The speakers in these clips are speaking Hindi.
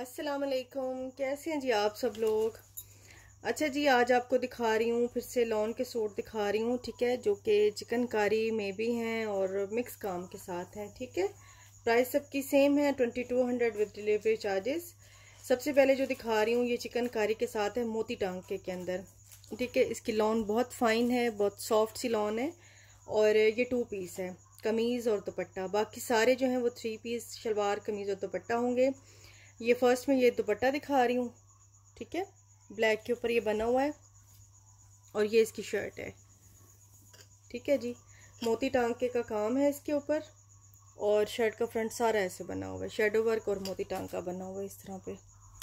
अस्सलाम वालेकुम कैसे हैं जी आप सब लोग अच्छा जी आज आपको दिखा रही हूँ फिर से लॉन के सूट दिखा रही हूँ ठीक है जो कि चिकनकारी में भी हैं और मिक्स काम के साथ हैं ठीक है प्राइस सबकी सेम है twenty two hundred with delivery charges सबसे पहले जो दिखा रही हूँ ये चिकनकारी के साथ है मोती टांग के, के अंदर ठीक है इसकी लॉन बहुत फाइन है बहुत सॉफ्ट सी लॉन है और ये टू पीस है कमीज़ और दुपट्टा बाकी सारे जो हैं वो थ्री पीस शलवार कमीज़ और दुपट्टा होंगे ये फर्स्ट में ये दुपट्टा दिखा रही हूँ ठीक है ब्लैक के ऊपर ये बना हुआ है और ये इसकी शर्ट है ठीक है जी मोती टांके का काम है इसके ऊपर और शर्ट का फ्रंट सारा ऐसे बना हुआ है शेडो वर्क और मोती टांका बना हुआ है इस तरह पे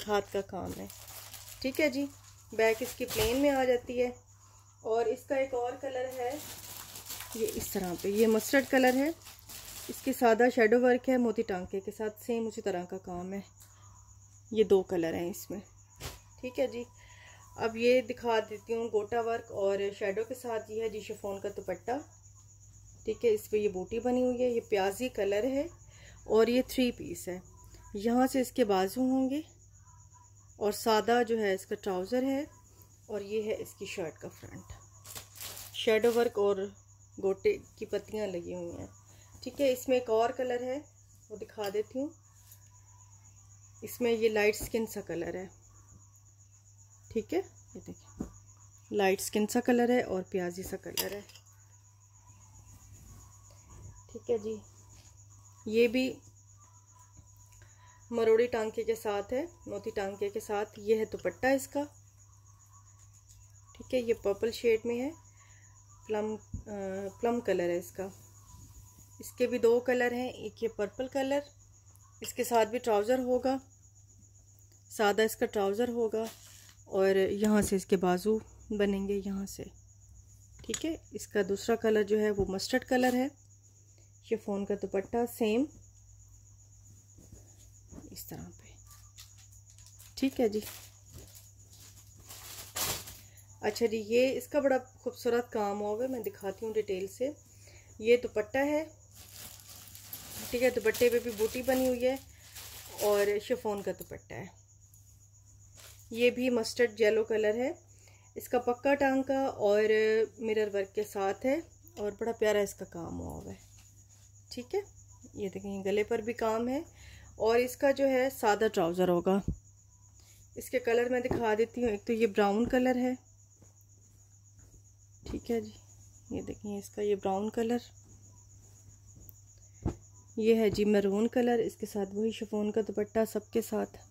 हाथ का काम है ठीक है जी बैक इसकी प्लेन में आ जाती है और इसका एक और कलर है ये इस तरह पे ये मस्टर्ड कलर है इसके सादा शेडो वर्क है मोती टांके के साथ सेम उसी तरह का काम है ये दो कलर हैं इसमें ठीक है जी अब ये दिखा देती हूँ गोटा वर्क और शेडो के साथ ये है जी शिफोन का दुपट्टा ठीक है इस पर ये बूटी बनी हुई है ये प्याजी कलर है और ये थ्री पीस है यहाँ से इसके बाजू होंगे और सादा जो है इसका ट्राउज़र है और ये है इसकी शर्ट का फ्रंट शेडो वर्क और गोटे की पत्तियाँ लगी हुई हैं ठीक है इसमें एक और कलर है वो दिखा देती हूँ इसमें ये लाइट स्किन सा कलर है ठीक है ये देखिए लाइट स्किन सा कलर है और प्याजी सा कलर है ठीक है जी ये भी मरोड़ी टांके के साथ है मोती टांके के साथ ये है दुपट्टा इसका ठीक है ये पर्पल शेड में है प्लम प्लम कलर है इसका इसके भी दो कलर हैं एक ये पर्पल कलर इसके साथ भी ट्राउज़र होगा सादा इसका ट्राउज़र होगा और यहाँ से इसके बाजू बनेंगे यहाँ से ठीक है इसका दूसरा कलर जो है वो मस्टर्ड कलर है ये फ़ोन का दुपट्टा सेम इस तरह पे ठीक है जी अच्छा जी ये इसका बड़ा खूबसूरत काम हुआ है मैं दिखाती हूँ डिटेल से ये दुपट्टा है ठीक है दुपट्टे पे भी बूटी बनी हुई है और शिफोन का दुपट्टा है ये भी मस्टर्ड येलो कलर है इसका पक्का टांका और मिरर वर्क के साथ है और बड़ा प्यारा इसका काम हुआ हुआ है ठीक है ये देखें गले पर भी काम है और इसका जो है सादा ट्राउज़र होगा इसके कलर मैं दिखा देती हूँ एक तो ये ब्राउन कलर है ठीक है जी ये देखें इसका ये ब्राउन कलर ये है जी मरून कलर इसके साथ वही शफोन का दुपट्टा सबके साथ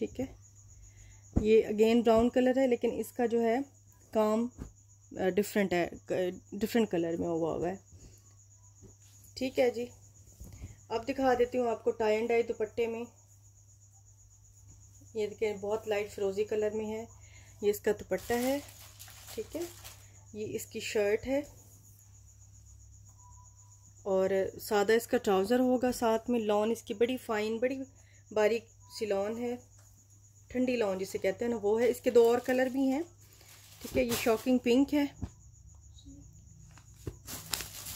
ठीक है ये अगेन ब्राउन कलर है लेकिन इसका जो है काम डिफरेंट है डिफरेंट कलर में हुआ हुआ है ठीक है जी अब दिखा देती हूँ आपको टाई एंड डाई दुपट्टे में ये देखिए बहुत लाइट फ्रोजी कलर में है ये इसका दुपट्टा है ठीक है ये इसकी शर्ट है और सादा इसका ट्राउज़र होगा साथ में लॉन इसकी बड़ी फाइन बड़ी बारीक सिलॉन है ठंडी लॉन जिसे कहते हैं ना वो है इसके दो और कलर भी हैं ठीक है ये शॉकिंग पिंक है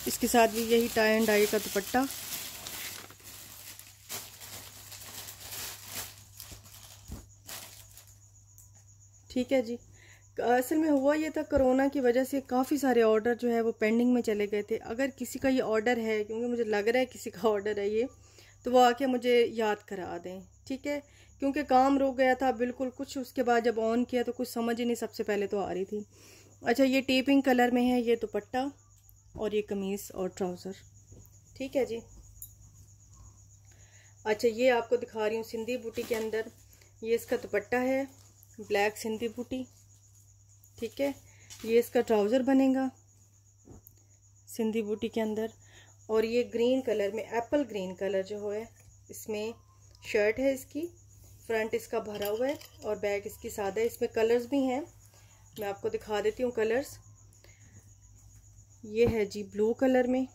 इसके साथ भी यही टाई एंड डाई का दुपट्टा ठीक है जी असल में हुआ ये था कोरोना की वजह से काफ़ी सारे ऑर्डर जो है वो पेंडिंग में चले गए थे अगर किसी का ये ऑर्डर है क्योंकि मुझे लग रहा है किसी का ऑर्डर है ये तो वो आके मुझे याद करा दें ठीक है क्योंकि काम रुक गया था बिल्कुल कुछ उसके बाद जब ऑन किया तो कुछ समझ ही नहीं सबसे पहले तो आ रही थी अच्छा ये टेपिंग कलर में है ये दुपट्टा और ये कमीज़ और ट्राउज़र ठीक है जी अच्छा ये आपको दिखा रही हूँ सिंधी बूटी के अंदर ये इसका दुपट्टा है ब्लैक सिंधी बूटी ठीक है ये इसका ट्राउज़र बनेगा सिंधी बूटी के अंदर और ये ग्रीन कलर में एप्पल ग्रीन कलर जो है इसमें शर्ट है इसकी फ्रंट इसका भरा हुआ है और बैक इसकी सादा है इसमें कलर्स भी हैं मैं आपको दिखा देती हूँ कलर्स ये है जी ब्लू कलर में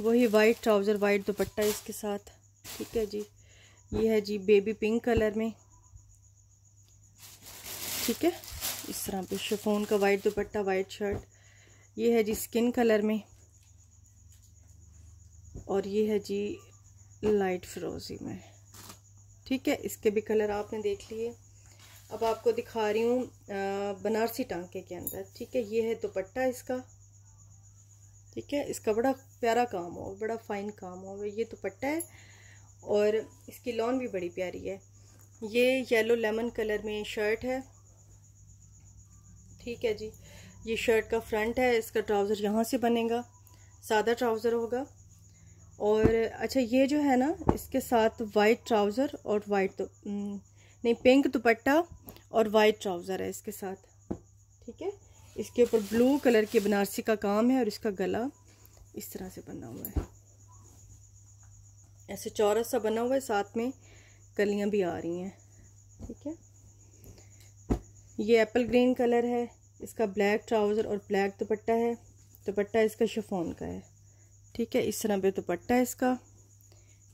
वही वाइट ट्राउज़र वाइट दुपट्टा इसके साथ ठीक है जी ये है जी बेबी पिंक कलर में ठीक है इस तरह पे शिफोन का वाइट दुपट्टा वाइट शर्ट ये है जी स्किन कलर में और ये है जी लाइट फ्रोजी में ठीक है इसके भी कलर आपने देख लिए अब आपको दिखा रही हूँ बनारसी टांके के अंदर ठीक है ये है दुपट्टा इसका ठीक है इसका बड़ा प्यारा काम हो बड़ा फाइन काम हो ये दुपट्टा है और इसकी लॉन भी बड़ी प्यारी है ये येलो लेमन कलर में शर्ट है ठीक है जी ये शर्ट का फ्रंट है इसका ट्राउज़र यहाँ से बनेगा सादा ट्राउज़र होगा और अच्छा ये जो है ना इसके साथ वाइट ट्राउज़र और वाइट तो नहीं पिंक दुपट्टा और वाइट ट्राउज़र है इसके साथ ठीक है इसके ऊपर ब्लू कलर की बनारसी का काम है और इसका गला इस तरह से बना हुआ है ऐसे चौरस सा बना हुआ है साथ में कलियां भी आ रही हैं ठीक है ये एप्पल ग्रीन कलर है इसका ब्लैक ट्राउज़र और ब्लैक दुपट्टा है दुपट्टा इसका शिफोन का है ठीक है इस तरह पे दुपट्टा है इसका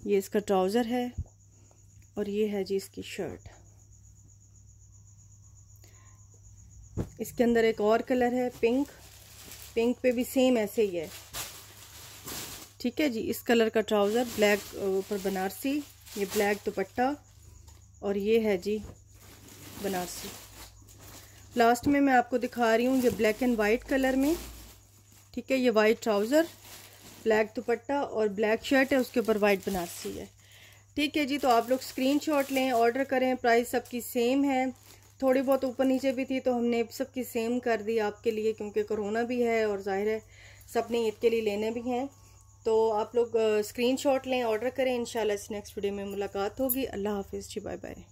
ये इसका ट्राउज़र है और ये है जी इसकी शर्ट इसके अंदर एक और कलर है पिंक पिंक पे भी सेम ऐसे ही है ठीक है जी इस कलर का ट्राउज़र ब्लैक ऊपर बनारसी ये ब्लैक दुपट्टा और ये है जी बनारसी लास्ट में मैं आपको दिखा रही हूँ ये ब्लैक एंड वाइट कलर में ठीक है ये वाइट ट्राउज़र ब्लैक दुपट्टा और ब्लैक शर्ट है उसके ऊपर वाइट बनारसी है ठीक है जी तो आप लोग स्क्रीनशॉट लें ऑर्डर करें प्राइस सबकी सेम है थोड़ी बहुत ऊपर नीचे भी थी तो हमने सबकी सेम कर दी आपके लिए क्योंकि कोरोना भी है और जाहिर है सब ने ईद के लिए लेने भी हैं तो आप लोग स्क्रीनशॉट लें ऑर्डर करें इंशाल्लाह इस नेक्स्ट वीडियो में मुलाकात होगी अल्लाह हाफिज़ जी बाय बाय